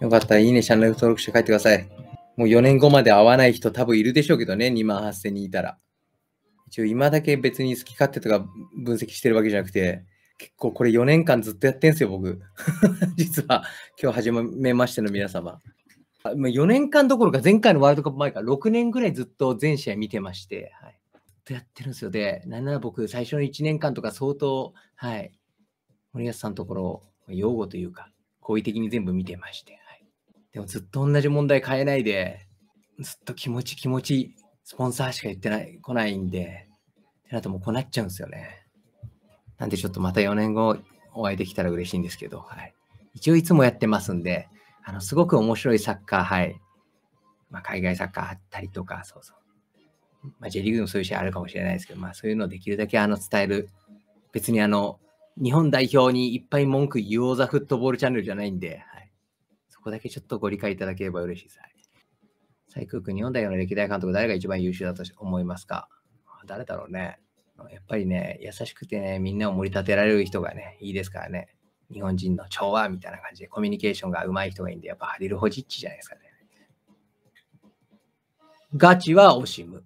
よかったらいいね、チャンネル登録して帰ってください。もう4年後まで会わない人多分いるでしょうけどね、2万8000人いたら。一応今だけ別に好き勝手とか分析してるわけじゃなくて、結構これ4年間ずっとやってんすよ、僕。実は、今日初めましての皆様。4年間どころか、前回のワールドカップ前から6年ぐらいずっと全試合見てまして、はい、ずっとやってるんですよ。で、なんなら僕、最初の1年間とか相当、はい、森保さんのところ、擁護というか、好意的に全部見てまして、でもずっと同じ問題変えないで、ずっと気持ち気持ち、スポンサーしか言ってない、来ないんで、ってなともうこうなっちゃうんですよね。なんでちょっとまた4年後お会いできたら嬉しいんですけど、はい。一応いつもやってますんで、あの、すごく面白いサッカー、はい。まあ、海外サッカーあったりとか、そうそう。まあ、J リーグもそういう試合あるかもしれないですけど、まあ、そういうのをできるだけあの伝える。別にあの、日本代表にいっぱい文句言おうザフットボールチャンネルじゃないんで、こだけちょっとご理解いただければ嬉しいです。ク空君、日本代表の歴代監督、誰が一番優秀だと思いますか誰だろうね。やっぱりね、優しくてね、みんなを盛り立てられる人がね、いいですからね。日本人の調和みたいな感じで、コミュニケーションがうまい人がいいんで、やっぱハリル・ホジッチじゃないですかね。ガチは惜しむ。